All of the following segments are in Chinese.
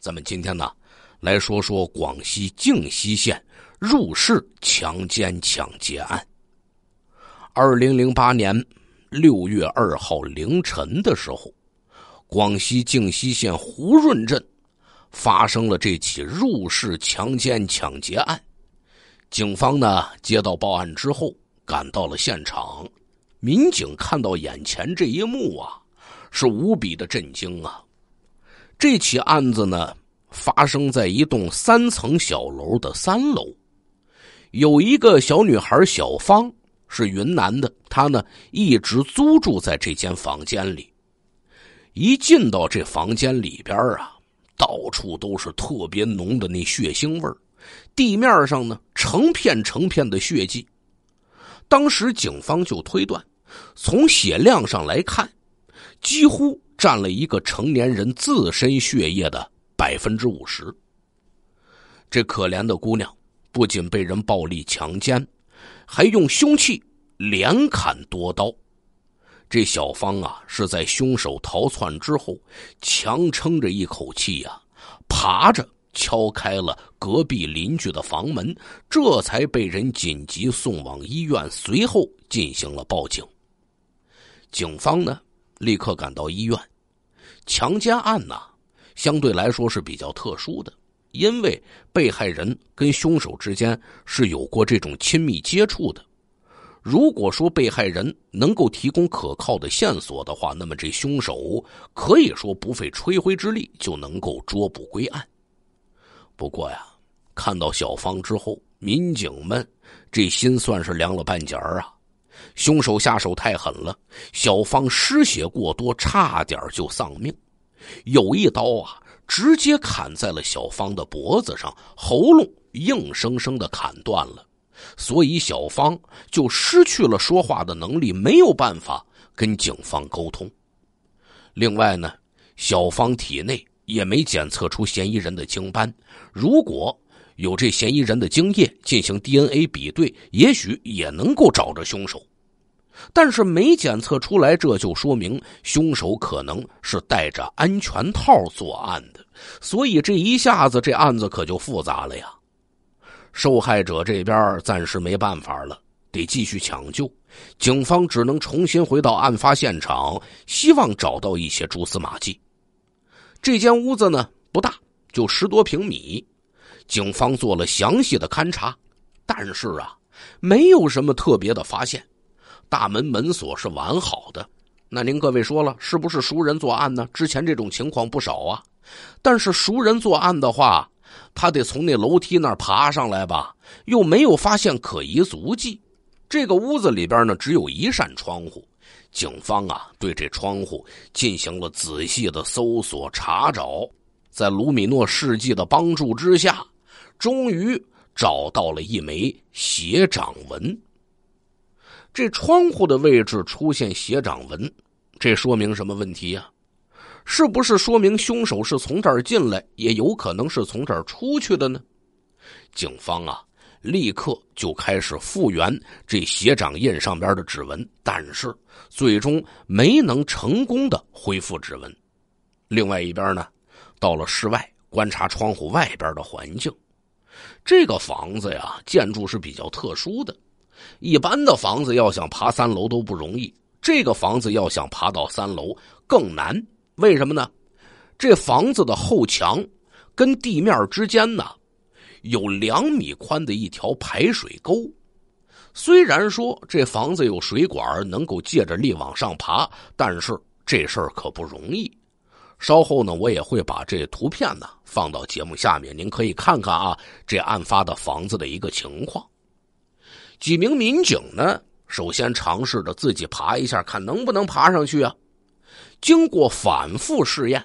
咱们今天呢，来说说广西靖西县入室强奸抢劫案。二零零八年六月二号凌晨的时候，广西靖西县湖润镇发生了这起入室强奸抢劫案。警方呢接到报案之后，赶到了现场。民警看到眼前这一幕啊，是无比的震惊啊！这起案子呢，发生在一栋三层小楼的三楼，有一个小女孩小芳，是云南的。她呢，一直租住在这间房间里。一进到这房间里边啊，到处都是特别浓的那血腥味地面上呢成片成片的血迹。当时警方就推断，从血量上来看，几乎。占了一个成年人自身血液的百分之五十。这可怜的姑娘不仅被人暴力强奸，还用凶器连砍多刀。这小芳啊，是在凶手逃窜之后，强撑着一口气呀，爬着敲开了隔壁邻居的房门，这才被人紧急送往医院，随后进行了报警。警方呢？立刻赶到医院，强奸案呐，相对来说是比较特殊的，因为被害人跟凶手之间是有过这种亲密接触的。如果说被害人能够提供可靠的线索的话，那么这凶手可以说不费吹灰之力就能够捉捕归案。不过呀，看到小芳之后，民警们这心算是凉了半截儿啊。凶手下手太狠了，小芳失血过多，差点就丧命。有一刀啊，直接砍在了小芳的脖子上，喉咙硬生生的砍断了，所以小芳就失去了说话的能力，没有办法跟警方沟通。另外呢，小芳体内也没检测出嫌疑人的精斑，如果有这嫌疑人的精液进行 DNA 比对，也许也能够找着凶手。但是没检测出来，这就说明凶手可能是带着安全套作案的，所以这一下子这案子可就复杂了呀。受害者这边暂时没办法了，得继续抢救。警方只能重新回到案发现场，希望找到一些蛛丝马迹。这间屋子呢不大，就十多平米，警方做了详细的勘查，但是啊，没有什么特别的发现。大门门锁是完好的，那您各位说了，是不是熟人作案呢？之前这种情况不少啊。但是熟人作案的话，他得从那楼梯那儿爬上来吧，又没有发现可疑足迹。这个屋子里边呢，只有一扇窗户。警方啊，对这窗户进行了仔细的搜索查找，在卢米诺试剂的帮助之下，终于找到了一枚血掌纹。这窗户的位置出现斜掌纹，这说明什么问题呀？是不是说明凶手是从这儿进来，也有可能是从这儿出去的呢？警方啊，立刻就开始复原这斜掌印上边的指纹，但是最终没能成功的恢复指纹。另外一边呢，到了室外观察窗户外边的环境，这个房子呀，建筑是比较特殊的。一般的房子要想爬三楼都不容易，这个房子要想爬到三楼更难。为什么呢？这房子的后墙跟地面之间呢，有两米宽的一条排水沟。虽然说这房子有水管能够借着力往上爬，但是这事儿可不容易。稍后呢，我也会把这图片呢放到节目下面，您可以看看啊，这案发的房子的一个情况。几名民警呢，首先尝试着自己爬一下，看能不能爬上去啊。经过反复试验，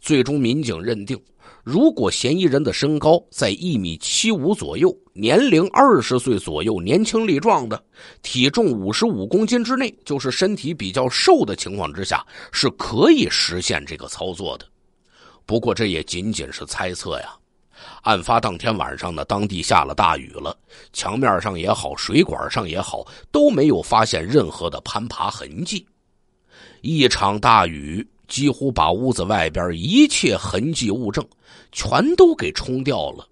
最终民警认定，如果嫌疑人的身高在一米七五左右，年龄二十岁左右，年轻力壮的，体重五十五公斤之内，就是身体比较瘦的情况之下，是可以实现这个操作的。不过这也仅仅是猜测呀。案发当天晚上呢，当地下了大雨了，墙面上也好，水管上也好，都没有发现任何的攀爬痕迹。一场大雨几乎把屋子外边一切痕迹物证全都给冲掉了，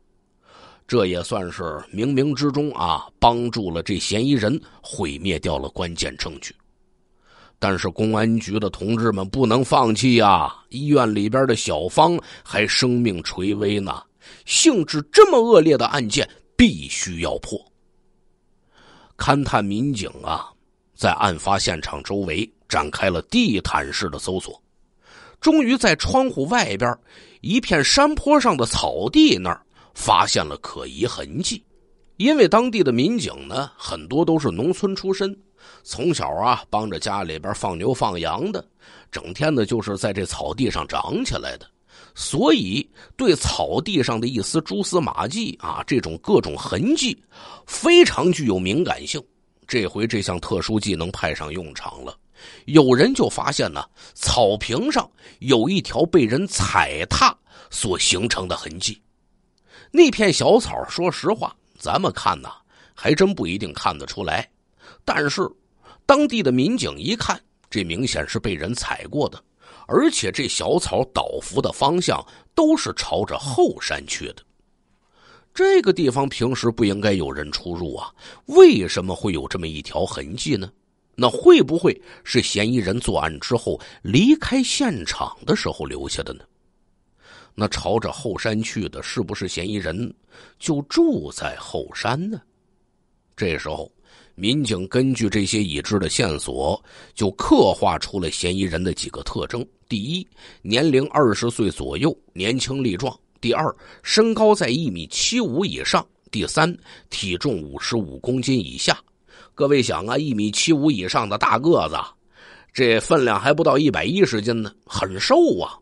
这也算是冥冥之中啊，帮助了这嫌疑人毁灭掉了关键证据。但是公安局的同志们不能放弃呀，医院里边的小芳还生命垂危呢。性质这么恶劣的案件必须要破。勘探民警啊，在案发现场周围展开了地毯式的搜索，终于在窗户外边一片山坡上的草地那儿发现了可疑痕迹。因为当地的民警呢，很多都是农村出身，从小啊帮着家里边放牛放羊的，整天的就是在这草地上长起来的。所以，对草地上的一丝蛛丝马迹啊，这种各种痕迹，非常具有敏感性。这回这项特殊技能派上用场了。有人就发现呢，草坪上有一条被人踩踏所形成的痕迹。那片小草，说实话，咱们看呢，还真不一定看得出来。但是，当地的民警一看，这明显是被人踩过的。而且这小草倒伏的方向都是朝着后山去的。这个地方平时不应该有人出入啊？为什么会有这么一条痕迹呢？那会不会是嫌疑人作案之后离开现场的时候留下的呢？那朝着后山去的是不是嫌疑人？就住在后山呢？这时候，民警根据这些已知的线索，就刻画出了嫌疑人的几个特征。第一，年龄二十岁左右，年轻力壮；第二，身高在一米七五以上；第三，体重五十五公斤以下。各位想啊，一米七五以上的大个子，这分量还不到一百一十斤呢，很瘦啊。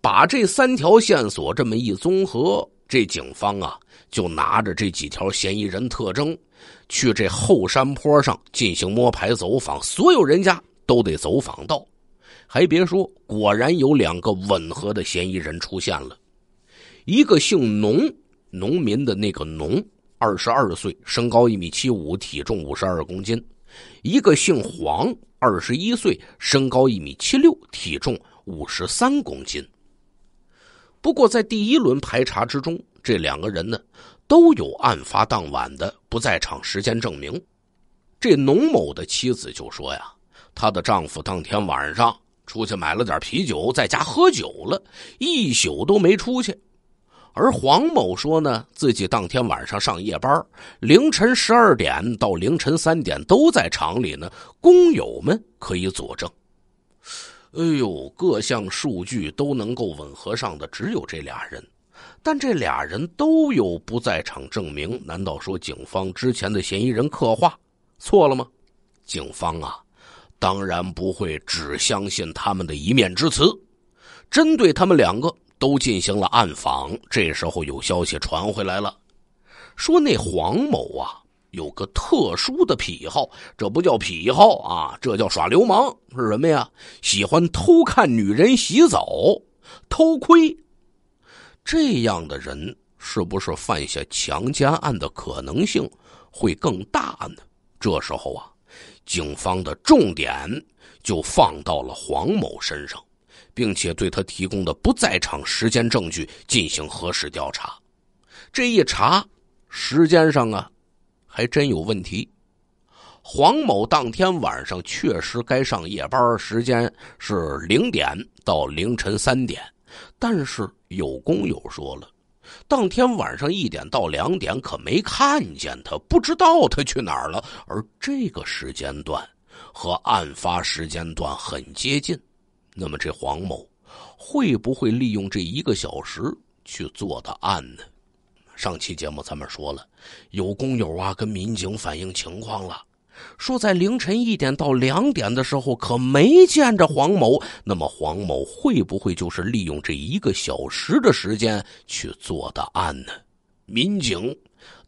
把这三条线索这么一综合，这警方啊就拿着这几条嫌疑人特征，去这后山坡上进行摸排走访，所有人家都得走访到。还别说，果然有两个吻合的嫌疑人出现了，一个姓农农民的那个农，二十二岁，身高一米七五，体重五十二公斤；一个姓黄，二十一岁，身高一米七六，体重五十三公斤。不过在第一轮排查之中，这两个人呢都有案发当晚的不在场时间证明。这农某的妻子就说呀，她的丈夫当天晚上。出去买了点啤酒，在家喝酒了一宿都没出去。而黄某说呢，自己当天晚上上夜班，凌晨十二点到凌晨三点都在厂里呢，工友们可以佐证。哎呦，各项数据都能够吻合上的只有这俩人，但这俩人都有不在场证明。难道说警方之前的嫌疑人刻画错了吗？警方啊。当然不会只相信他们的一面之词，针对他们两个都进行了暗访。这时候有消息传回来了，说那黄某啊有个特殊的癖好，这不叫癖好啊，这叫耍流氓。是什么呀？喜欢偷看女人洗澡、偷窥。这样的人是不是犯下强奸案的可能性会更大呢？这时候啊。警方的重点就放到了黄某身上，并且对他提供的不在场时间证据进行核实调查。这一查，时间上啊，还真有问题。黄某当天晚上确实该上夜班，时间是零点到凌晨三点，但是有工友说了。当天晚上一点到两点，可没看见他，不知道他去哪儿了。而这个时间段和案发时间段很接近，那么这黄某会不会利用这一个小时去做的案呢？上期节目咱们说了，有工友啊跟民警反映情况了。说在凌晨一点到两点的时候，可没见着黄某。那么，黄某会不会就是利用这一个小时的时间去做的案呢？民警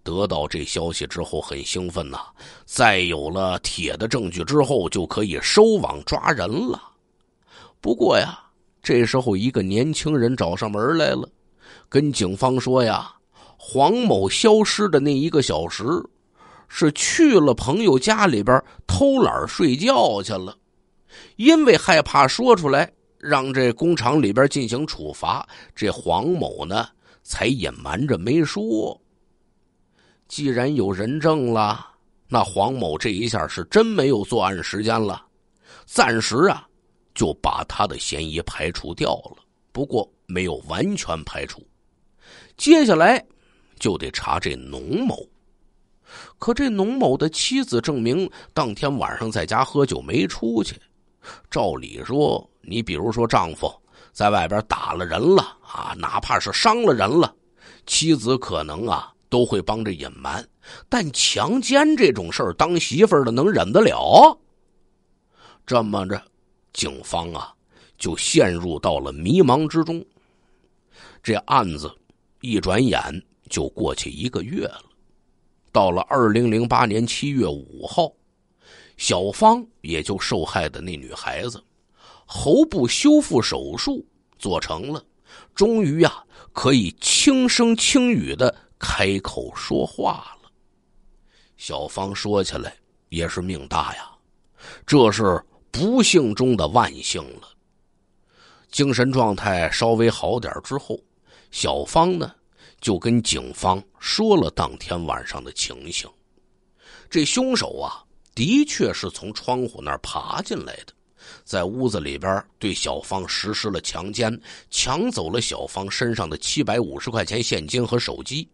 得到这消息之后很兴奋呐。再有了铁的证据之后，就可以收网抓人了。不过呀，这时候一个年轻人找上门来了，跟警方说呀，黄某消失的那一个小时。是去了朋友家里边偷懒睡觉去了，因为害怕说出来让这工厂里边进行处罚，这黄某呢才隐瞒着没说。既然有人证了，那黄某这一下是真没有作案时间了，暂时啊就把他的嫌疑排除掉了。不过没有完全排除，接下来就得查这农某。可这农某的妻子证明，当天晚上在家喝酒没出去。照理说，你比如说丈夫在外边打了人了啊，哪怕是伤了人了，妻子可能啊都会帮着隐瞒。但强奸这种事儿，当媳妇儿的能忍得了？这么着，警方啊就陷入到了迷茫之中。这案子一转眼就过去一个月了。到了二零零八年七月五号，小芳也就受害的那女孩子，喉部修复手术做成了，终于呀可以轻声轻语的开口说话了。小芳说起来也是命大呀，这是不幸中的万幸了。精神状态稍微好点之后，小芳呢？就跟警方说了当天晚上的情形。这凶手啊，的确是从窗户那儿爬进来的，在屋子里边对小芳实施了强奸，抢走了小芳身上的七百五十块钱现金和手机。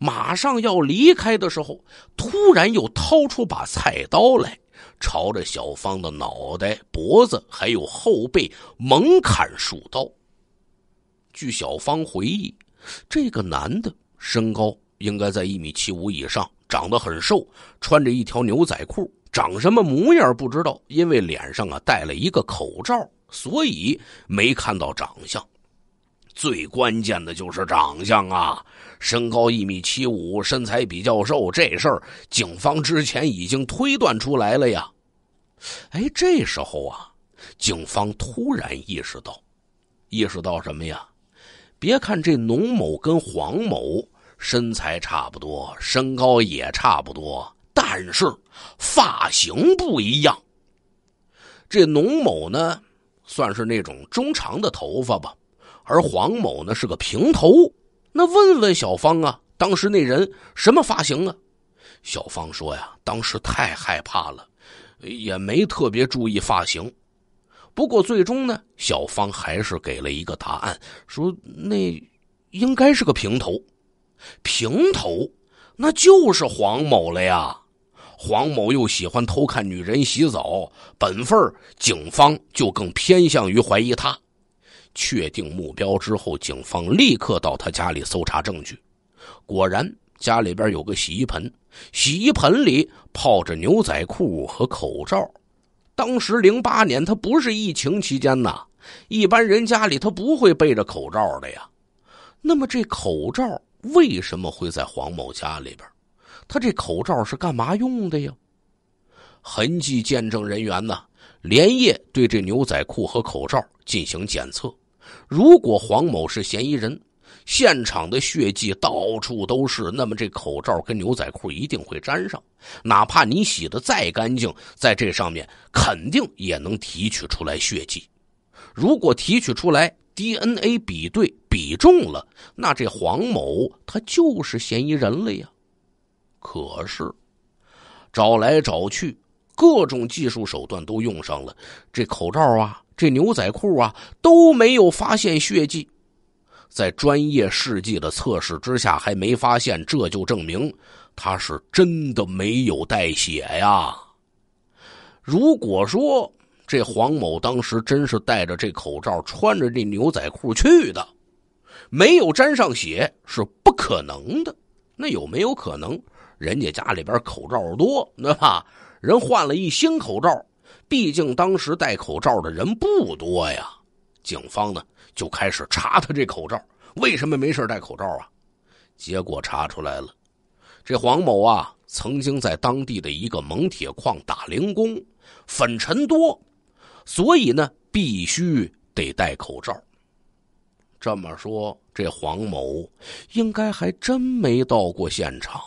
马上要离开的时候，突然又掏出把菜刀来，朝着小芳的脑袋、脖子还有后背猛砍数刀。据小芳回忆。这个男的身高应该在一米七五以上，长得很瘦，穿着一条牛仔裤，长什么模样不知道，因为脸上啊戴了一个口罩，所以没看到长相。最关键的就是长相啊，身高一米七五，身材比较瘦，这事儿警方之前已经推断出来了呀。哎，这时候啊，警方突然意识到，意识到什么呀？别看这农某跟黄某身材差不多，身高也差不多，但是发型不一样。这农某呢，算是那种中长的头发吧，而黄某呢是个平头。那问问小芳啊，当时那人什么发型啊？小芳说呀，当时太害怕了，也没特别注意发型。不过最终呢，小芳还是给了一个答案，说那应该是个平头，平头那就是黄某了呀。黄某又喜欢偷看女人洗澡，本分警方就更偏向于怀疑他。确定目标之后，警方立刻到他家里搜查证据，果然家里边有个洗衣盆，洗衣盆里泡着牛仔裤和口罩。当时零八年，他不是疫情期间呐，一般人家里他不会背着口罩的呀。那么这口罩为什么会在黄某家里边？他这口罩是干嘛用的呀？痕迹见证人员呢，连夜对这牛仔裤和口罩进行检测。如果黄某是嫌疑人。现场的血迹到处都是，那么这口罩跟牛仔裤一定会沾上，哪怕你洗的再干净，在这上面肯定也能提取出来血迹。如果提取出来 DNA 比对比中了，那这黄某他就是嫌疑人了呀。可是找来找去，各种技术手段都用上了，这口罩啊，这牛仔裤啊，都没有发现血迹。在专业试剂的测试之下，还没发现，这就证明他是真的没有带血呀。如果说这黄某当时真是戴着这口罩、穿着这牛仔裤去的，没有沾上血是不可能的。那有没有可能人家家里边口罩多，对吧？人换了一新口罩，毕竟当时戴口罩的人不多呀。警方呢？就开始查他这口罩，为什么没事戴口罩啊？结果查出来了，这黄某啊曾经在当地的一个锰铁矿打零工，粉尘多，所以呢必须得戴口罩。这么说，这黄某应该还真没到过现场。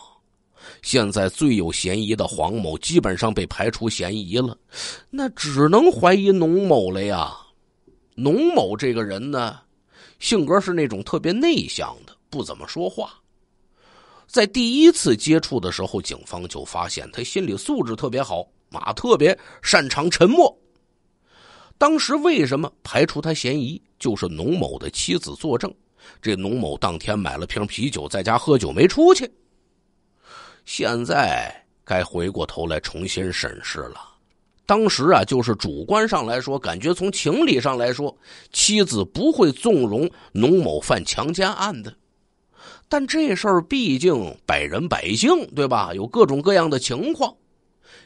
现在最有嫌疑的黄某基本上被排除嫌疑了，那只能怀疑农某了呀。农某这个人呢，性格是那种特别内向的，不怎么说话。在第一次接触的时候，警方就发现他心理素质特别好，马特别擅长沉默。当时为什么排除他嫌疑，就是农某的妻子作证，这农某当天买了瓶啤酒，在家喝酒没出去。现在该回过头来重新审视了。当时啊，就是主观上来说，感觉从情理上来说，妻子不会纵容农某犯强奸案的。但这事儿毕竟百人百姓，对吧？有各种各样的情况。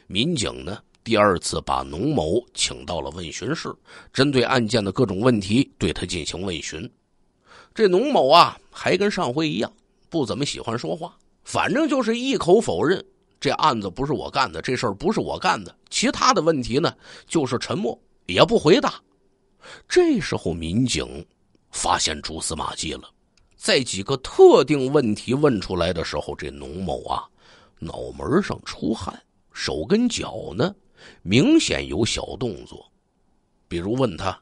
民警呢，第二次把农某请到了问询室，针对案件的各种问题对他进行问询。这农某啊，还跟上回一样，不怎么喜欢说话，反正就是一口否认。这案子不是我干的，这事儿不是我干的。其他的问题呢，就是沉默，也不回答。这时候民警发现蛛丝马迹了，在几个特定问题问出来的时候，这农某啊，脑门上出汗，手跟脚呢，明显有小动作。比如问他：“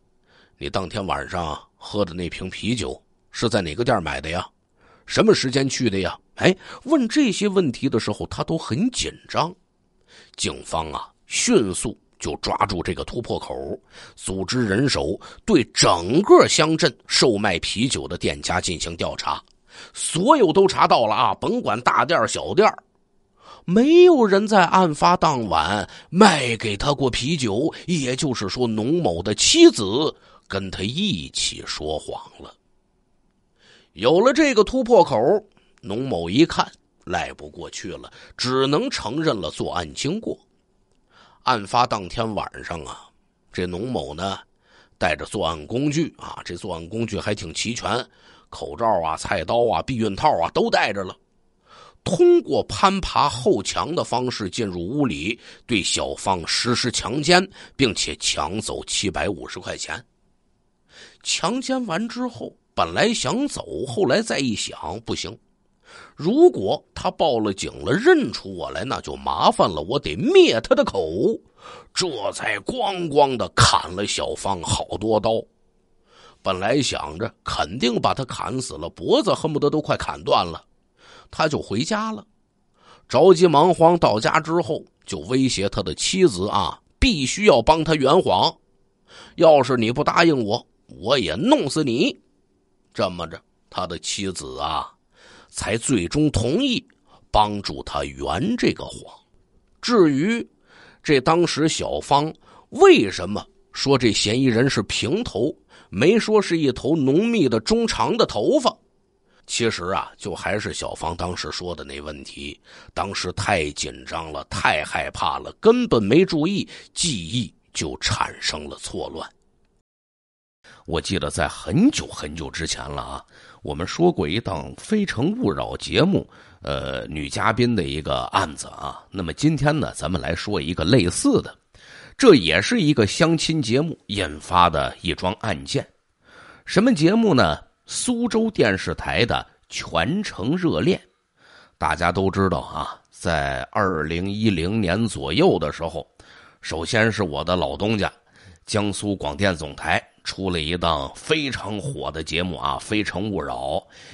你当天晚上喝的那瓶啤酒是在哪个店买的呀？什么时间去的呀？”哎，问这些问题的时候，他都很紧张。警方啊，迅速就抓住这个突破口，组织人手对整个乡镇售卖啤酒的店家进行调查，所有都查到了啊！甭管大店小店没有人在案发当晚卖给他过啤酒。也就是说，农某的妻子跟他一起说谎了。有了这个突破口。农某一看赖不过去了，只能承认了作案经过。案发当天晚上啊，这农某呢，带着作案工具啊，这作案工具还挺齐全，口罩啊、菜刀啊、避孕套啊都带着了。通过攀爬后墙的方式进入屋里，对小芳实施强奸，并且抢走七百五十块钱。强奸完之后，本来想走，后来再一想，不行。如果他报了警了，认出我来，那就麻烦了。我得灭他的口，这才咣咣的砍了小芳好多刀。本来想着肯定把他砍死了，脖子恨不得都快砍断了，他就回家了。着急忙慌到家之后，就威胁他的妻子啊，必须要帮他圆谎。要是你不答应我，我也弄死你。这么着，他的妻子啊。才最终同意帮助他圆这个谎。至于这当时小芳为什么说这嫌疑人是平头，没说是一头浓密的中长的头发，其实啊，就还是小芳当时说的那问题，当时太紧张了，太害怕了，根本没注意，记忆就产生了错乱。我记得在很久很久之前了啊，我们说过一档《非诚勿扰》节目，呃，女嘉宾的一个案子啊。那么今天呢，咱们来说一个类似的，这也是一个相亲节目引发的一桩案件。什么节目呢？苏州电视台的《全城热恋》。大家都知道啊，在二零一零年左右的时候，首先是我的老东家。江苏广电总台出了一档非常火的节目啊，《非诚勿扰》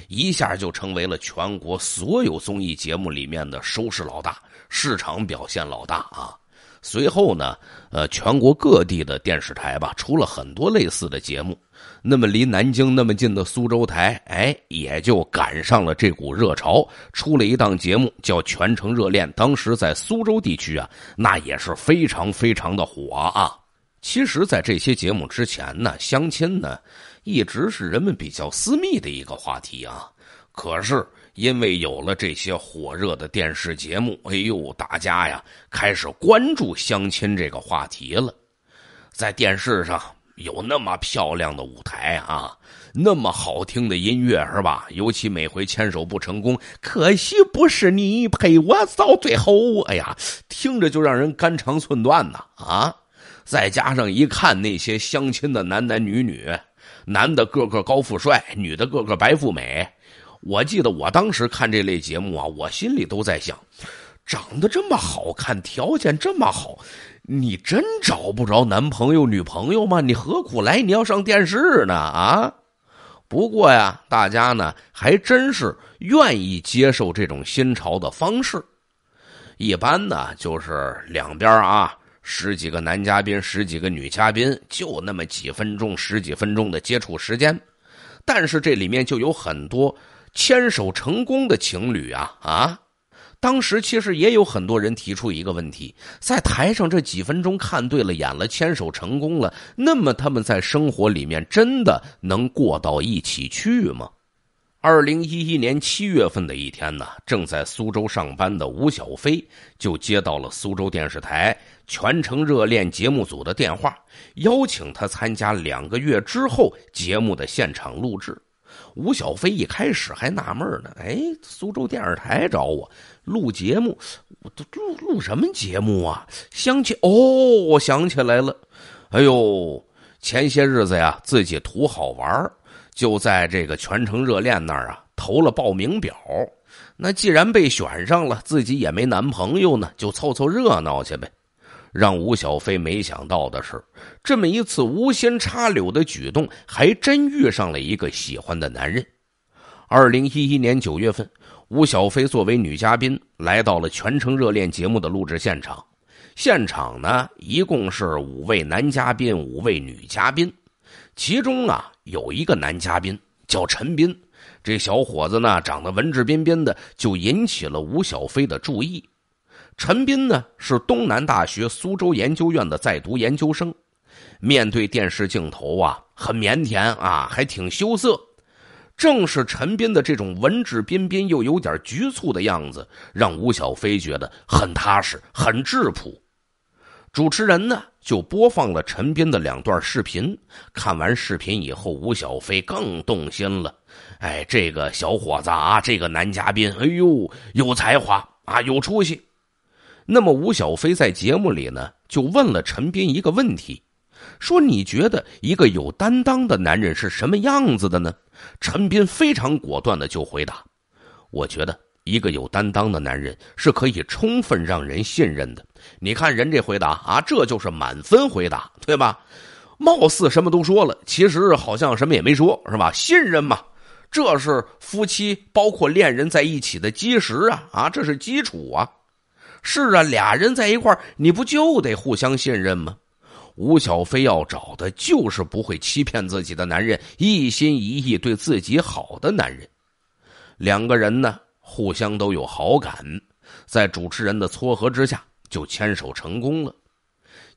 一下就成为了全国所有综艺节目里面的收视老大，市场表现老大啊。随后呢，呃，全国各地的电视台吧出了很多类似的节目。那么离南京那么近的苏州台，哎，也就赶上了这股热潮，出了一档节目叫《全程热恋》，当时在苏州地区啊，那也是非常非常的火啊。其实，在这些节目之前呢，相亲呢一直是人们比较私密的一个话题啊。可是因为有了这些火热的电视节目，哎呦，大家呀开始关注相亲这个话题了。在电视上有那么漂亮的舞台啊，那么好听的音乐是吧？尤其每回牵手不成功，可惜不是你陪我到最后，哎呀，听着就让人肝肠寸断呐啊！再加上一看那些相亲的男男女女，男的个个高富帅，女的个个白富美。我记得我当时看这类节目啊，我心里都在想：长得这么好看，条件这么好，你真找不着男朋友女朋友吗？你何苦来？你要上电视呢啊！不过呀，大家呢还真是愿意接受这种新潮的方式。一般呢就是两边啊。十几个男嘉宾，十几个女嘉宾，就那么几分钟、十几分钟的接触时间，但是这里面就有很多牵手成功的情侣啊啊！当时其实也有很多人提出一个问题：在台上这几分钟看对了眼了，牵手成功了，那么他们在生活里面真的能过到一起去吗？二零一一年七月份的一天呢，正在苏州上班的吴小飞就接到了苏州电视台《全程热恋》节目组的电话，邀请他参加两个月之后节目的现场录制。吴小飞一开始还纳闷呢：“哎，苏州电视台找我录节目，我都录录什么节目啊？相亲？哦，我想起来了，哎呦，前些日子呀，自己图好玩就在这个全城热恋那儿啊，投了报名表。那既然被选上了，自己也没男朋友呢，就凑凑热闹去呗。让吴小飞没想到的是，这么一次无心插柳的举动，还真遇上了一个喜欢的男人。二零一一年九月份，吴小飞作为女嘉宾来到了全程热恋节目的录制现场。现场呢，一共是五位男嘉宾，五位女嘉宾。其中啊，有一个男嘉宾叫陈斌，这小伙子呢长得文质彬彬的，就引起了吴小飞的注意。陈斌呢是东南大学苏州研究院的在读研究生，面对电视镜头啊，很腼腆啊，还挺羞涩。正是陈斌的这种文质彬彬又有点局促的样子，让吴小飞觉得很踏实、很质朴。主持人呢就播放了陈斌的两段视频，看完视频以后，吴小飞更动心了。哎，这个小伙子啊，这个男嘉宾，哎呦，有才华啊，有出息。那么，吴小飞在节目里呢就问了陈斌一个问题，说：“你觉得一个有担当的男人是什么样子的呢？”陈斌非常果断的就回答：“我觉得。”一个有担当的男人是可以充分让人信任的。你看人这回答啊，这就是满分回答，对吧？貌似什么都说了，其实好像什么也没说，是吧？信任嘛，这是夫妻包括恋人在一起的基石啊！啊，这是基础啊！是啊，俩人在一块你不就得互相信任吗？吴小飞要找的就是不会欺骗自己的男人，一心一意对自己好的男人。两个人呢？互相都有好感，在主持人的撮合之下，就牵手成功了。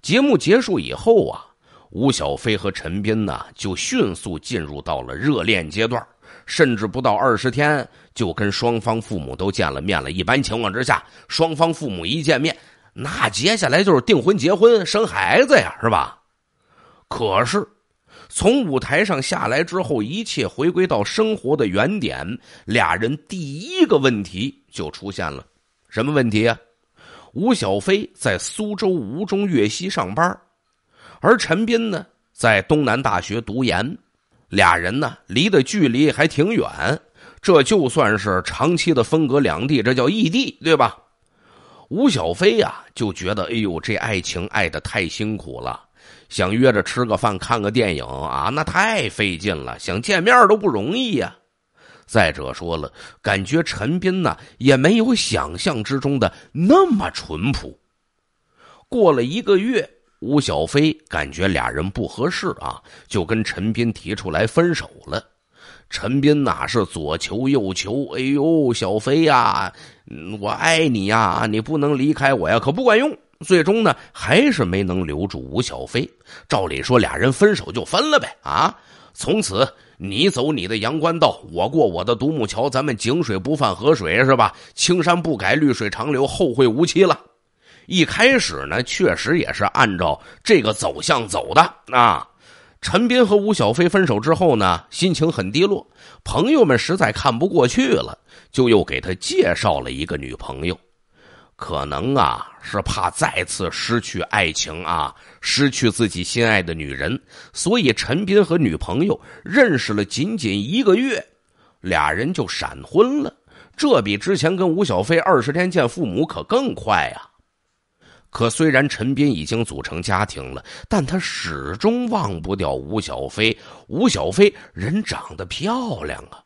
节目结束以后啊，吴小飞和陈斌呢就迅速进入到了热恋阶段，甚至不到二十天就跟双方父母都见了面了。一般情况之下，双方父母一见面，那接下来就是订婚、结婚、生孩子呀，是吧？可是。从舞台上下来之后，一切回归到生活的原点。俩人第一个问题就出现了，什么问题啊？吴小飞在苏州吴中粤西上班，而陈斌呢在东南大学读研，俩人呢离的距离还挺远，这就算是长期的分隔两地，这叫异地，对吧？吴小飞呀就觉得，哎呦，这爱情爱的太辛苦了。想约着吃个饭、看个电影啊，那太费劲了，想见面都不容易呀。再者说了，感觉陈斌呢也没有想象之中的那么淳朴。过了一个月，吴小飞感觉俩人不合适啊，就跟陈斌提出来分手了。陈斌哪是左求右求，哎呦，小飞呀，我爱你呀，你不能离开我呀，可不管用。最终呢，还是没能留住吴小飞。照理说，俩人分手就分了呗啊！从此你走你的阳关道，我过我的独木桥，咱们井水不犯河水，是吧？青山不改，绿水长流，后会无期了。一开始呢，确实也是按照这个走向走的啊。陈斌和吴小飞分手之后呢，心情很低落，朋友们实在看不过去了，就又给他介绍了一个女朋友。可能啊，是怕再次失去爱情啊，失去自己心爱的女人，所以陈斌和女朋友认识了仅仅一个月，俩人就闪婚了。这比之前跟吴小飞二十天见父母可更快呀。可虽然陈斌已经组成家庭了，但他始终忘不掉吴小飞。吴小飞人长得漂亮啊，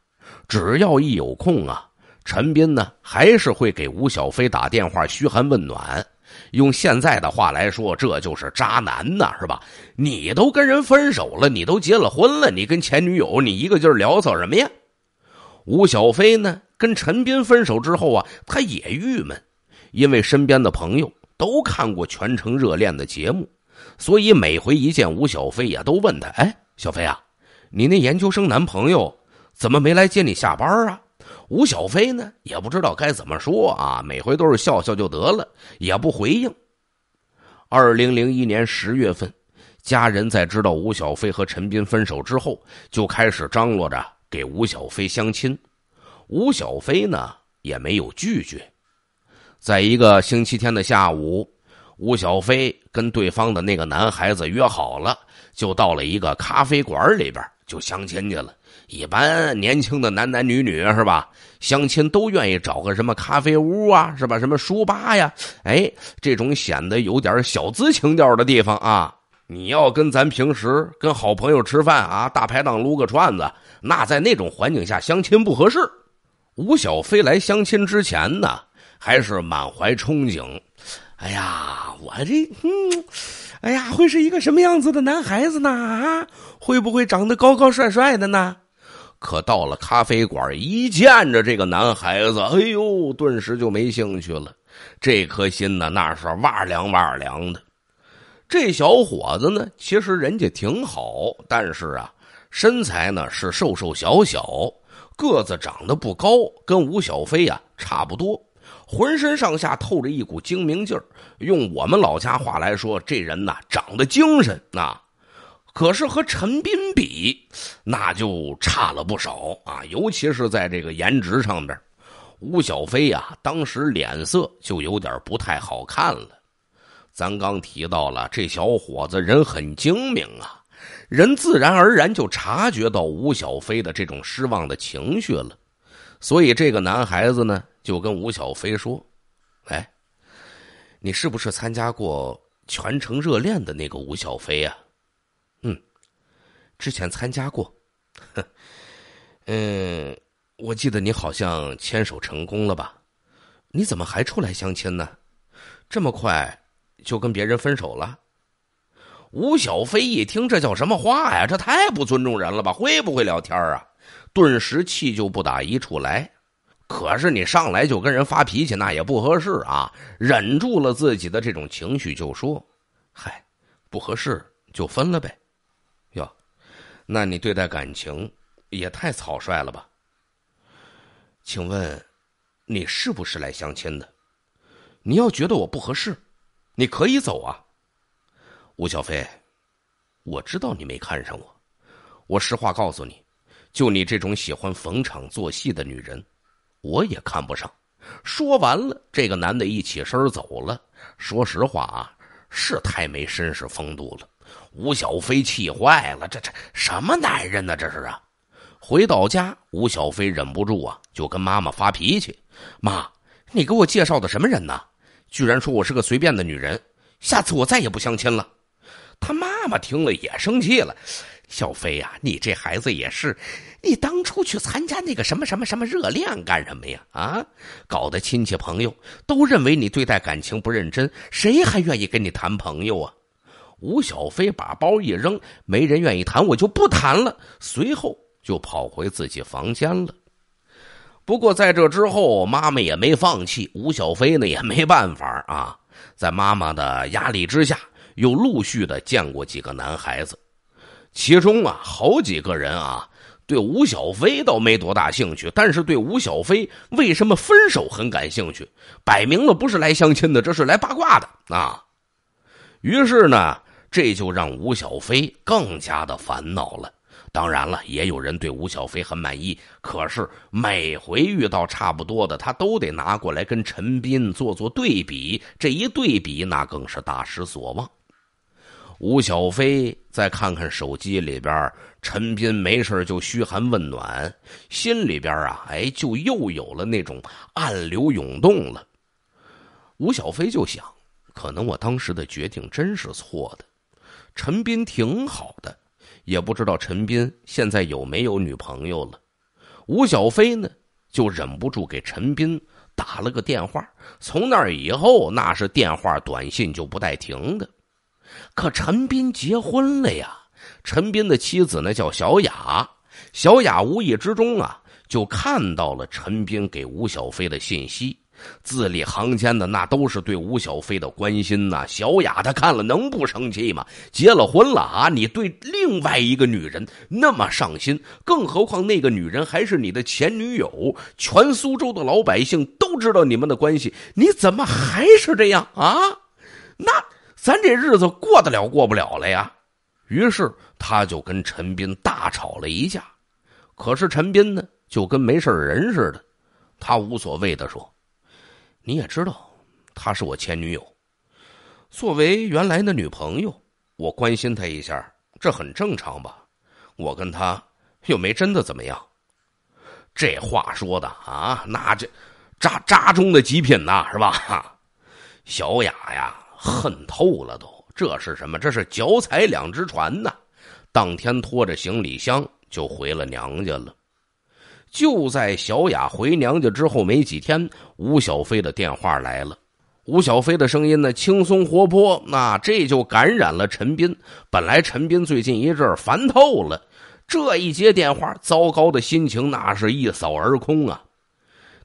只要一有空啊。陈斌呢，还是会给吴小飞打电话嘘寒问暖，用现在的话来说，这就是渣男呐，是吧？你都跟人分手了，你都结了婚了，你跟前女友你一个劲儿聊骚什么呀？吴小飞呢，跟陈斌分手之后啊，他也郁闷，因为身边的朋友都看过《全程热恋》的节目，所以每回一见吴小飞呀，都问他：“哎，小飞啊，你那研究生男朋友怎么没来接你下班啊？”吴小飞呢，也不知道该怎么说啊，每回都是笑笑就得了，也不回应。二零零一年十月份，家人在知道吴小飞和陈斌分手之后，就开始张罗着给吴小飞相亲。吴小飞呢，也没有拒绝。在一个星期天的下午，吴小飞跟对方的那个男孩子约好了，就到了一个咖啡馆里边，就相亲去了。一般年轻的男男女女是吧？相亲都愿意找个什么咖啡屋啊，是吧？什么书吧呀？哎，这种显得有点小资情调的地方啊。你要跟咱平时跟好朋友吃饭啊，大排档撸个串子，那在那种环境下相亲不合适。吴小飞来相亲之前呢，还是满怀憧憬。哎呀，我这，哎呀，会是一个什么样子的男孩子呢？啊，会不会长得高高帅帅的呢？可到了咖啡馆，一见着这个男孩子，哎呦，顿时就没兴趣了。这颗心呢，那是哇凉哇凉的。这小伙子呢，其实人家挺好，但是啊，身材呢是瘦瘦小小，个子长得不高，跟吴小飞呀差不多。浑身上下透着一股精明劲儿，用我们老家话来说，这人呐长得精神啊。可是和陈斌比，那就差了不少啊！尤其是在这个颜值上边，吴小飞呀，当时脸色就有点不太好看了。咱刚提到了这小伙子人很精明啊，人自然而然就察觉到吴小飞的这种失望的情绪了，所以这个男孩子呢，就跟吴小飞说：“哎，你是不是参加过《全城热恋》的那个吴小飞呀？”之前参加过，哼，嗯，我记得你好像牵手成功了吧？你怎么还出来相亲呢？这么快就跟别人分手了？吴小飞一听这叫什么话呀？这太不尊重人了吧？会不会聊天啊？顿时气就不打一处来。可是你上来就跟人发脾气，那也不合适啊。忍住了自己的这种情绪，就说：“嗨，不合适就分了呗。”那你对待感情也太草率了吧？请问，你是不是来相亲的？你要觉得我不合适，你可以走啊，吴小飞。我知道你没看上我，我实话告诉你，就你这种喜欢逢场作戏的女人，我也看不上。说完了，这个男的一起身走了。说实话啊，是太没绅士风度了。吴小飞气坏了，这这什么男人呢？这是啊！回到家，吴小飞忍不住啊，就跟妈妈发脾气：“妈，你给我介绍的什么人呢？居然说我是个随便的女人！下次我再也不相亲了。”他妈妈听了也生气了：“小飞呀，你这孩子也是！你当初去参加那个什么什么什么热恋干什么呀？啊，搞得亲戚朋友都认为你对待感情不认真，谁还愿意跟你谈朋友啊？”吴小飞把包一扔，没人愿意谈，我就不谈了。随后就跑回自己房间了。不过在这之后，妈妈也没放弃。吴小飞呢也没办法啊，在妈妈的压力之下，又陆续的见过几个男孩子，其中啊好几个人啊对吴小飞倒没多大兴趣，但是对吴小飞为什么分手很感兴趣，摆明了不是来相亲的，这是来八卦的啊。于是呢。这就让吴小飞更加的烦恼了。当然了，也有人对吴小飞很满意。可是每回遇到差不多的，他都得拿过来跟陈斌做做对比。这一对比，那更是大失所望。吴小飞再看看手机里边，陈斌没事就嘘寒问暖，心里边啊，哎，就又有了那种暗流涌动了。吴小飞就想，可能我当时的决定真是错的。陈斌挺好的，也不知道陈斌现在有没有女朋友了。吴小飞呢，就忍不住给陈斌打了个电话。从那以后，那是电话、短信就不带停的。可陈斌结婚了呀，陈斌的妻子呢叫小雅，小雅无意之中啊，就看到了陈斌给吴小飞的信息。字里行间的那都是对吴小飞的关心呐，小雅她看了能不生气吗？结了婚了啊，你对另外一个女人那么上心，更何况那个女人还是你的前女友，全苏州的老百姓都知道你们的关系，你怎么还是这样啊？那咱这日子过得了过不了了呀？于是他就跟陈斌大吵了一架，可是陈斌呢就跟没事人似的，他无所谓的说。你也知道，她是我前女友。作为原来的女朋友，我关心她一下，这很正常吧？我跟她又没真的怎么样。这话说的啊，那这渣渣中的极品呐，是吧？小雅呀，恨透了都。这是什么？这是脚踩两只船呐！当天拖着行李箱就回了娘家了。就在小雅回娘家之后没几天，吴小飞的电话来了。吴小飞的声音呢，轻松活泼，那这就感染了陈斌。本来陈斌最近一阵烦透了，这一接电话，糟糕的心情那是一扫而空啊。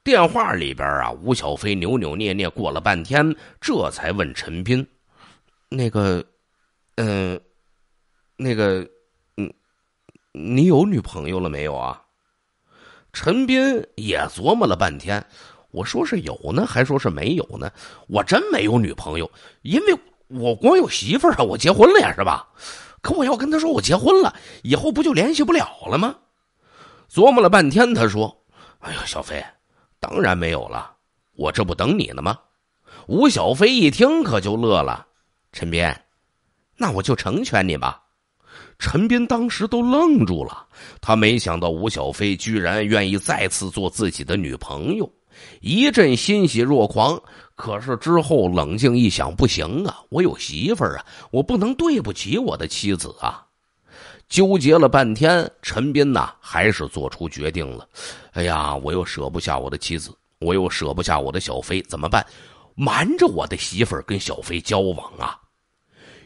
电话里边啊，吴小飞扭扭捏捏过了半天，这才问陈斌：“那个，嗯，那个，嗯，你有女朋友了没有啊？”陈斌也琢磨了半天，我说是有呢，还说是没有呢？我真没有女朋友，因为我光有媳妇儿啊，我结婚了呀，是吧？可我要跟他说我结婚了，以后不就联系不了了吗？琢磨了半天，他说：“哎呀，小飞，当然没有了，我这不等你呢吗？”吴小飞一听可就乐了，陈斌，那我就成全你吧。陈斌当时都愣住了，他没想到吴小飞居然愿意再次做自己的女朋友，一阵欣喜若狂。可是之后冷静一想，不行啊，我有媳妇儿啊，我不能对不起我的妻子啊。纠结了半天，陈斌呐还是做出决定了。哎呀，我又舍不下我的妻子，我又舍不下我的小飞，怎么办？瞒着我的媳妇儿跟小飞交往啊？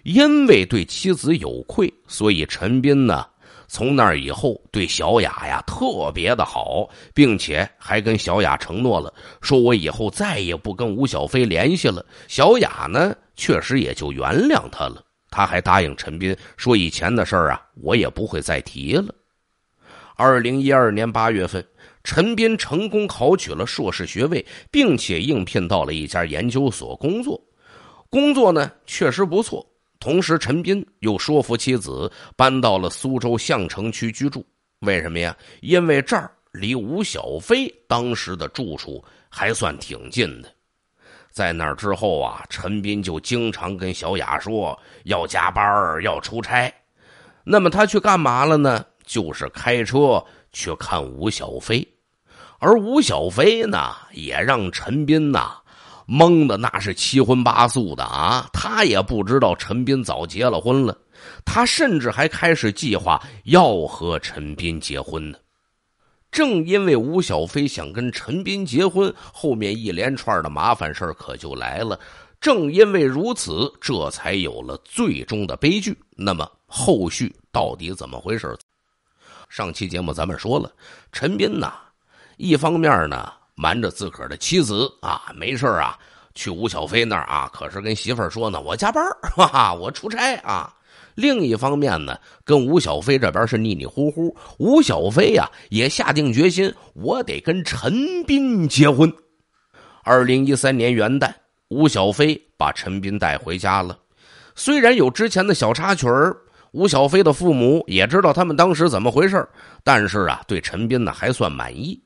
因为对妻子有愧，所以陈斌呢，从那以后对小雅呀特别的好，并且还跟小雅承诺了，说我以后再也不跟吴小飞联系了。小雅呢，确实也就原谅他了。他还答应陈斌说，以前的事儿啊，我也不会再提了。二零一二年八月份，陈斌成功考取了硕士学位，并且应聘到了一家研究所工作。工作呢，确实不错。同时，陈斌又说服妻子搬到了苏州相城区居住。为什么呀？因为这儿离吴小飞当时的住处还算挺近的。在那儿之后啊，陈斌就经常跟小雅说要加班、要出差。那么他去干嘛了呢？就是开车去看吴小飞。而吴小飞呢，也让陈斌呐。蒙的那是七荤八素的啊！他也不知道陈斌早结了婚了，他甚至还开始计划要和陈斌结婚呢。正因为吴小飞想跟陈斌结婚，后面一连串的麻烦事可就来了。正因为如此，这才有了最终的悲剧。那么后续到底怎么回事？上期节目咱们说了，陈斌呐，一方面呢。瞒着自个儿的妻子啊，没事啊，去吴小飞那儿啊。可是跟媳妇儿说呢，我加班哈哈，我出差啊。另一方面呢，跟吴小飞这边是腻腻糊糊。吴小飞呀，也下定决心，我得跟陈斌结婚。二零一三年元旦，吴小飞把陈斌带回家了。虽然有之前的小插曲儿，吴小飞的父母也知道他们当时怎么回事但是啊，对陈斌呢还算满意。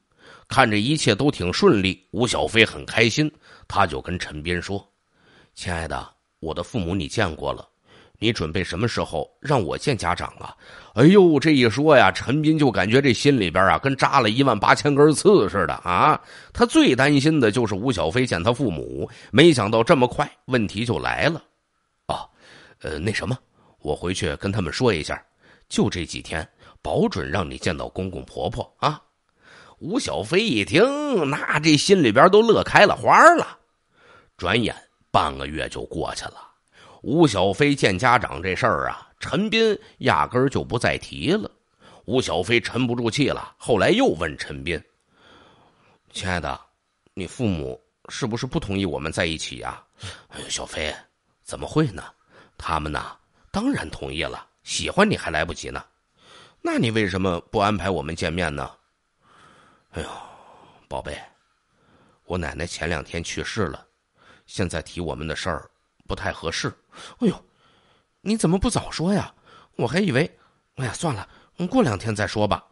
看着一切都挺顺利，吴小飞很开心，他就跟陈斌说：“亲爱的，我的父母你见过了，你准备什么时候让我见家长啊？”哎呦，这一说呀，陈斌就感觉这心里边啊，跟扎了一万八千根刺似的啊！他最担心的就是吴小飞见他父母，没想到这么快，问题就来了。哦，呃，那什么，我回去跟他们说一下，就这几天，保准让你见到公公婆婆啊。吴小飞一听，那这心里边都乐开了花了。转眼半个月就过去了，吴小飞见家长这事儿啊，陈斌压根儿就不再提了。吴小飞沉不住气了，后来又问陈斌：“亲爱的，你父母是不是不同意我们在一起呀？”“哎，小飞，怎么会呢？他们呢，当然同意了，喜欢你还来不及呢。那你为什么不安排我们见面呢？”哎呦，宝贝，我奶奶前两天去世了，现在提我们的事儿不太合适。哎呦，你怎么不早说呀？我还以为……哎呀，算了，过两天再说吧。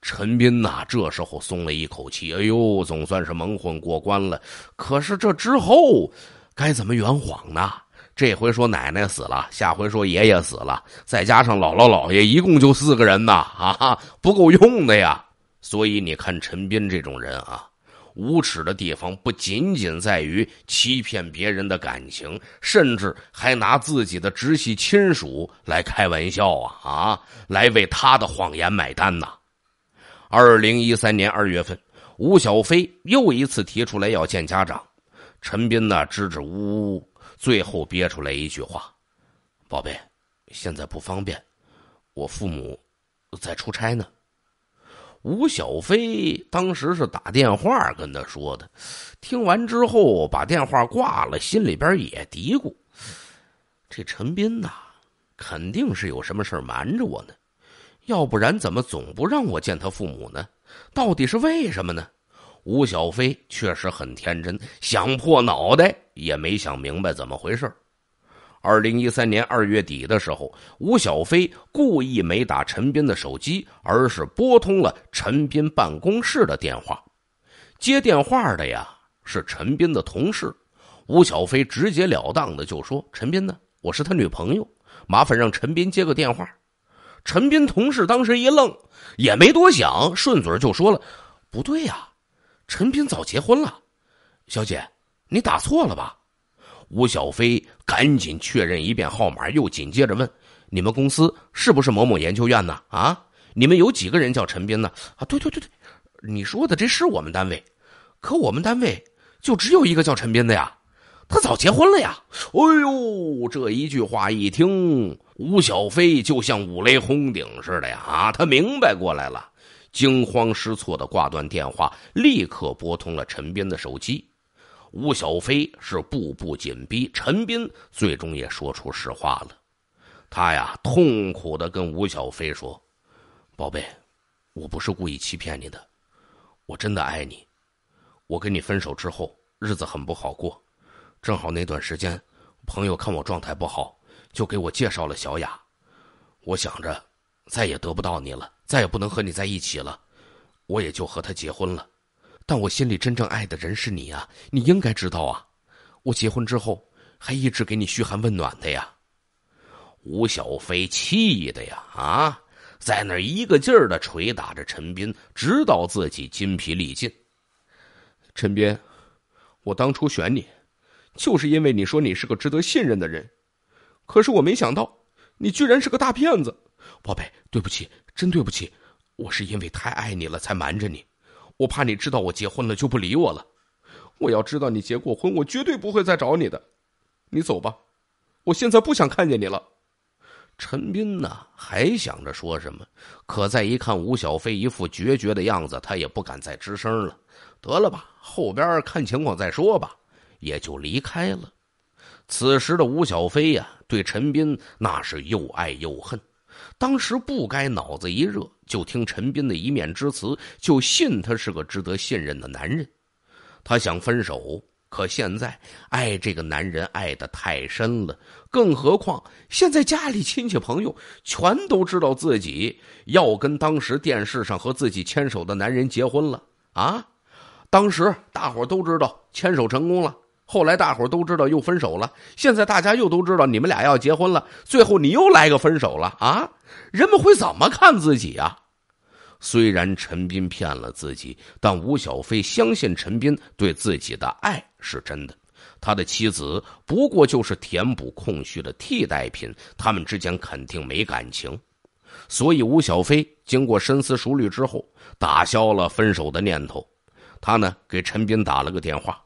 陈斌呐，这时候松了一口气，哎呦，总算是蒙混过关了。可是这之后该怎么圆谎呢？这回说奶奶死了，下回说爷爷死了，再加上姥姥姥爷，一共就四个人呐，啊，不够用的呀。所以你看，陈斌这种人啊，无耻的地方不仅仅在于欺骗别人的感情，甚至还拿自己的直系亲属来开玩笑啊啊，来为他的谎言买单呐！二零一三年二月份，吴小飞又一次提出来要见家长，陈斌呢支支吾吾，最后憋出来一句话：“宝贝，现在不方便，我父母在出差呢。”吴小飞当时是打电话跟他说的，听完之后把电话挂了，心里边也嘀咕：“这陈斌呐，肯定是有什么事瞒着我呢，要不然怎么总不让我见他父母呢？到底是为什么呢？”吴小飞确实很天真，想破脑袋也没想明白怎么回事儿。二零一三年二月底的时候，吴小飞故意没打陈斌的手机，而是拨通了陈斌办公室的电话。接电话的呀是陈斌的同事，吴小飞直截了当的就说：“陈斌呢？我是他女朋友，麻烦让陈斌接个电话。”陈斌同事当时一愣，也没多想，顺嘴就说了：“不对呀，陈斌早结婚了，小姐，你打错了吧？”吴小飞赶紧确认一遍号码，又紧接着问：“你们公司是不是某某研究院呢？啊，你们有几个人叫陈斌呢？啊，对对对对，你说的这是我们单位，可我们单位就只有一个叫陈斌的呀，他早结婚了呀。”哎呦，这一句话一听，吴小飞就像五雷轰顶似的呀！啊，他明白过来了，惊慌失措的挂断电话，立刻拨通了陈斌的手机。吴小飞是步步紧逼，陈斌最终也说出实话了。他呀，痛苦的跟吴小飞说：“宝贝，我不是故意欺骗你的，我真的爱你。我跟你分手之后，日子很不好过。正好那段时间，朋友看我状态不好，就给我介绍了小雅。我想着，再也得不到你了，再也不能和你在一起了，我也就和她结婚了。”但我心里真正爱的人是你啊，你应该知道啊。我结婚之后还一直给你嘘寒问暖的呀。吴小飞气的呀啊，在那一个劲儿的捶打着陈斌，直到自己筋疲力尽。陈斌，我当初选你，就是因为你说你是个值得信任的人。可是我没想到，你居然是个大骗子。宝贝，对不起，真对不起，我是因为太爱你了才瞒着你。我怕你知道我结婚了就不理我了。我要知道你结过婚，我绝对不会再找你的。你走吧，我现在不想看见你了。陈斌呢？还想着说什么？可再一看吴小飞一副决绝的样子，他也不敢再吱声了。得了吧，后边看情况再说吧，也就离开了。此时的吴小飞呀，对陈斌那是又爱又恨。当时不该脑子一热。就听陈斌的一面之词，就信他是个值得信任的男人。他想分手，可现在爱这个男人爱的太深了。更何况现在家里亲戚朋友全都知道自己要跟当时电视上和自己牵手的男人结婚了啊！当时大伙都知道牵手成功了，后来大伙都知道又分手了，现在大家又都知道你们俩要结婚了，最后你又来个分手了啊！人们会怎么看自己啊？虽然陈斌骗了自己，但吴小飞相信陈斌对自己的爱是真的。他的妻子不过就是填补空虚的替代品，他们之间肯定没感情。所以吴小飞经过深思熟虑之后，打消了分手的念头。他呢给陈斌打了个电话：“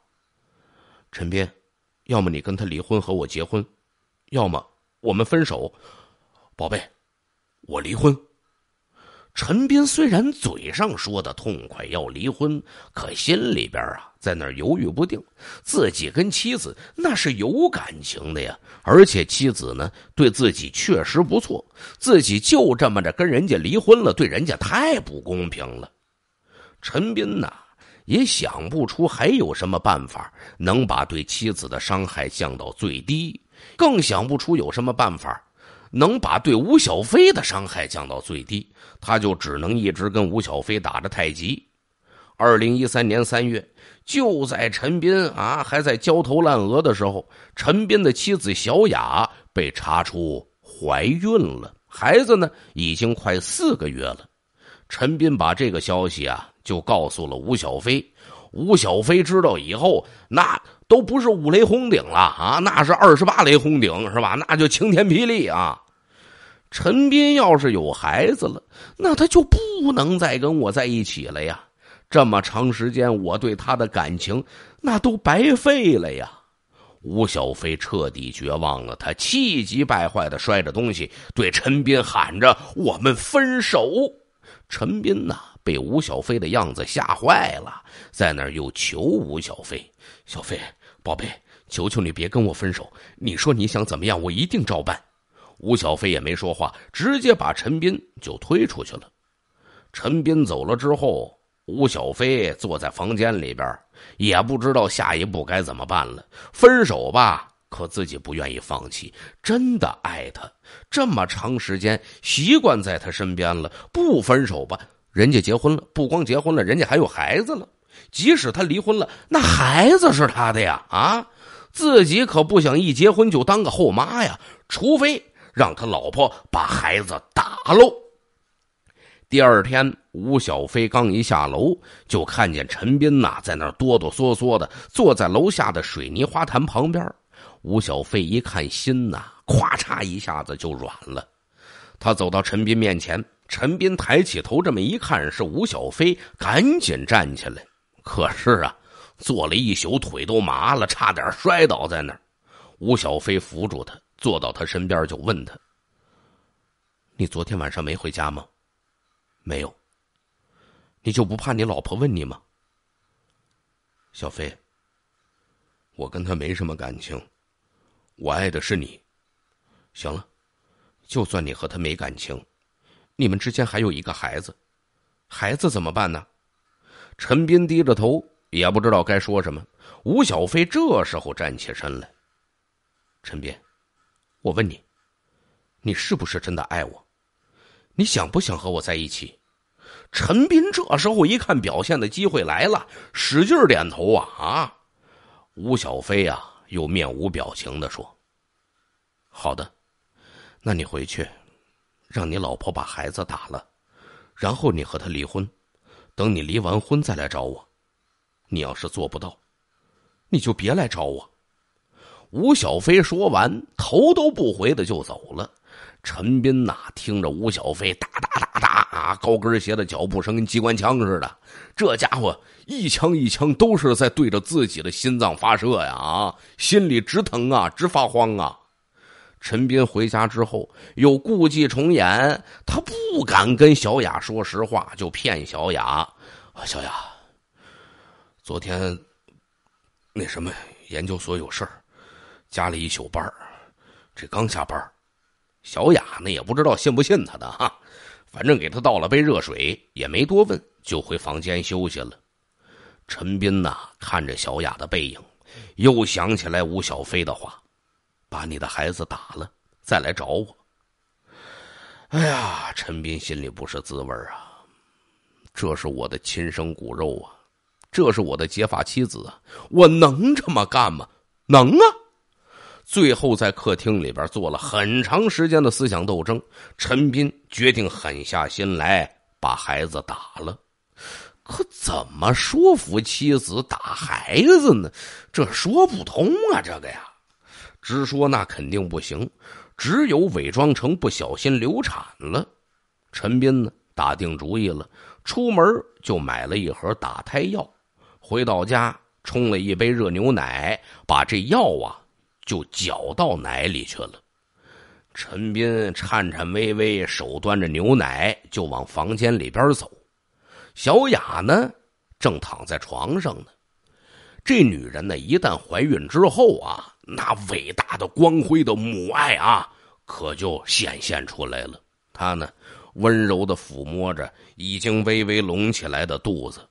陈斌，要么你跟他离婚和我结婚，要么我们分手。宝贝，我离婚。”陈斌虽然嘴上说的痛快要离婚，可心里边啊，在那犹豫不定。自己跟妻子那是有感情的呀，而且妻子呢对自己确实不错。自己就这么着跟人家离婚了，对人家太不公平了。陈斌呐，也想不出还有什么办法能把对妻子的伤害降到最低，更想不出有什么办法。能把对吴小飞的伤害降到最低，他就只能一直跟吴小飞打着太极。二零一三年三月，就在陈斌啊还在焦头烂额的时候，陈斌的妻子小雅被查出怀孕了，孩子呢已经快四个月了。陈斌把这个消息啊就告诉了吴小飞，吴小飞知道以后那。都不是五雷轰顶了啊！那是二十八雷轰顶，是吧？那就晴天霹雳啊！陈斌要是有孩子了，那他就不能再跟我在一起了呀！这么长时间我对他的感情，那都白费了呀！吴小飞彻底绝望了，他气急败坏的摔着东西，对陈斌喊着：“我们分手！”陈斌呐，被吴小飞的样子吓坏了，在那儿又求吴小飞：“小飞。”宝贝，求求你别跟我分手！你说你想怎么样，我一定照办。吴小飞也没说话，直接把陈斌就推出去了。陈斌走了之后，吴小飞坐在房间里边，也不知道下一步该怎么办了。分手吧，可自己不愿意放弃，真的爱他这么长时间，习惯在他身边了。不分手吧，人家结婚了，不光结婚了，人家还有孩子了。即使他离婚了，那孩子是他的呀！啊，自己可不想一结婚就当个后妈呀。除非让他老婆把孩子打喽。第二天，吴小飞刚一下楼，就看见陈斌呐在那哆哆嗦嗦的坐在楼下的水泥花坛旁边。吴小飞一看，心呐咵嚓一下子就软了。他走到陈斌面前，陈斌抬起头，这么一看是吴小飞，赶紧站起来。可是啊，坐了一宿腿都麻了，差点摔倒在那儿。吴小飞扶住他，坐到他身边就问他：“你昨天晚上没回家吗？”“没有。”“你就不怕你老婆问你吗？”“小飞，我跟她没什么感情，我爱的是你。行了，就算你和她没感情，你们之间还有一个孩子，孩子怎么办呢？”陈斌低着头，也不知道该说什么。吴小飞这时候站起身来：“陈斌，我问你，你是不是真的爱我？你想不想和我在一起？”陈斌这时候一看表现的机会来了，使劲点头啊啊！吴小飞啊，又面无表情的说：“好的，那你回去，让你老婆把孩子打了，然后你和他离婚。”等你离完婚再来找我，你要是做不到，你就别来找我。吴小飞说完，头都不回的就走了。陈斌呐，听着吴小飞哒哒哒哒啊，高跟鞋的脚步声跟机关枪似的，这家伙一枪一枪都是在对着自己的心脏发射呀啊，心里直疼啊，直发慌啊。陈斌回家之后又故伎重演，他不敢跟小雅说实话，就骗小雅。小雅，昨天那什么研究所有事儿，加了一宿班这刚下班小雅呢也不知道信不信他的哈，反正给他倒了杯热水，也没多问，就回房间休息了。陈斌呐，看着小雅的背影，又想起来吴小飞的话。把你的孩子打了，再来找我。哎呀，陈斌心里不是滋味啊！这是我的亲生骨肉啊，这是我的结发妻子啊，我能这么干吗？能啊！最后在客厅里边做了很长时间的思想斗争，陈斌决定狠下心来把孩子打了。可怎么说服妻子打孩子呢？这说不通啊！这个呀。直说那肯定不行，只有伪装成不小心流产了。陈斌呢，打定主意了，出门就买了一盒打胎药，回到家冲了一杯热牛奶，把这药啊就搅到奶里去了。陈斌颤颤巍巍手端着牛奶就往房间里边走，小雅呢正躺在床上呢。这女人呢，一旦怀孕之后啊，那伟大的光辉的母爱啊，可就显现出来了。她呢，温柔的抚摸着已经微微隆起来的肚子，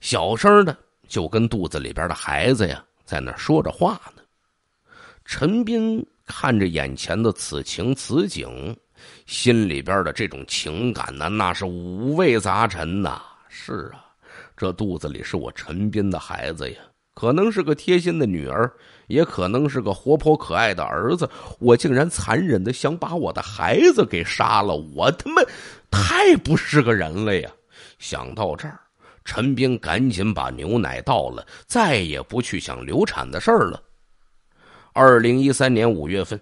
小声的就跟肚子里边的孩子呀，在那说着话呢。陈斌看着眼前的此情此景，心里边的这种情感呢，那是五味杂陈呐。是啊，这肚子里是我陈斌的孩子呀。可能是个贴心的女儿，也可能是个活泼可爱的儿子。我竟然残忍的想把我的孩子给杀了！我他妈太不是个人了呀！想到这儿，陈斌赶紧把牛奶倒了，再也不去想流产的事儿了。二零一三年五月份，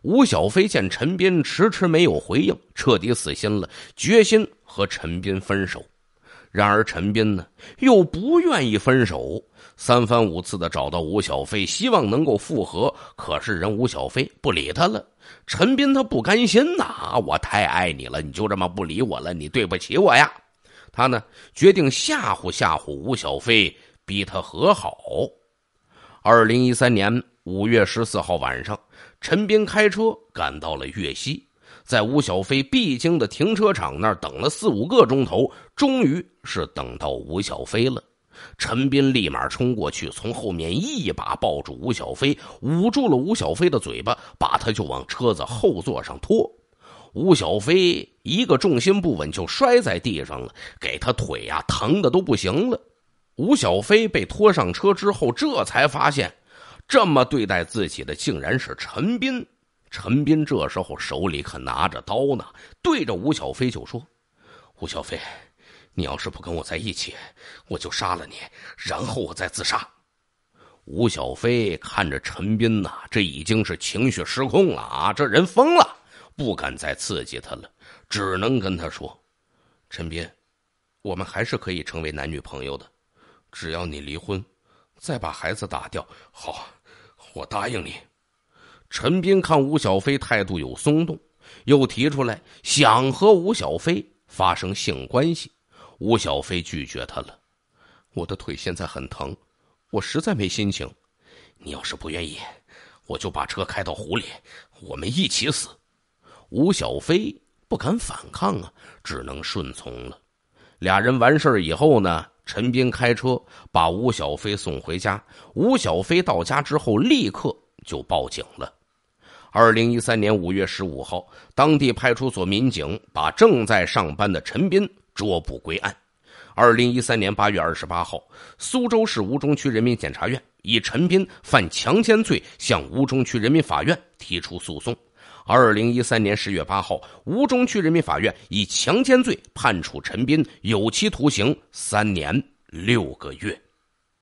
吴小飞见陈斌迟迟没有回应，彻底死心了，决心和陈斌分手。然而陈斌呢，又不愿意分手。三番五次的找到吴小飞，希望能够复合，可是人吴小飞不理他了。陈斌他不甘心呐，我太爱你了，你就这么不理我了，你对不起我呀！他呢，决定吓唬吓唬吴小飞，逼他和好。二零一三年五月十四号晚上，陈斌开车赶到了岳西，在吴小飞必经的停车场那儿等了四五个钟头，终于是等到吴小飞了。陈斌立马冲过去，从后面一把抱住吴小飞，捂住了吴小飞的嘴巴，把他就往车子后座上拖。吴小飞一个重心不稳，就摔在地上了，给他腿呀疼的都不行了。吴小飞被拖上车之后，这才发现，这么对待自己的竟然是陈斌。陈斌这时候手里可拿着刀呢，对着吴小飞就说：“吴小飞。”你要是不跟我在一起，我就杀了你，然后我再自杀。吴小飞看着陈斌呐，这已经是情绪失控了啊！这人疯了，不敢再刺激他了，只能跟他说：“陈斌，我们还是可以成为男女朋友的，只要你离婚，再把孩子打掉，好，我答应你。”陈斌看吴小飞态度有松动，又提出来想和吴小飞发生性关系。吴小飞拒绝他了，我的腿现在很疼，我实在没心情。你要是不愿意，我就把车开到湖里，我们一起死。吴小飞不敢反抗啊，只能顺从了。俩人完事儿以后呢，陈斌开车把吴小飞送回家。吴小飞到家之后，立刻就报警了。二零一三年五月十五号，当地派出所民警把正在上班的陈斌。捉捕归案。二零一三年八月二十八号，苏州市吴中区人民检察院以陈斌犯强奸罪向吴中区人民法院提出诉讼。二零一三年十月八号，吴中区人民法院以强奸罪判处陈斌有期徒刑三年六个月。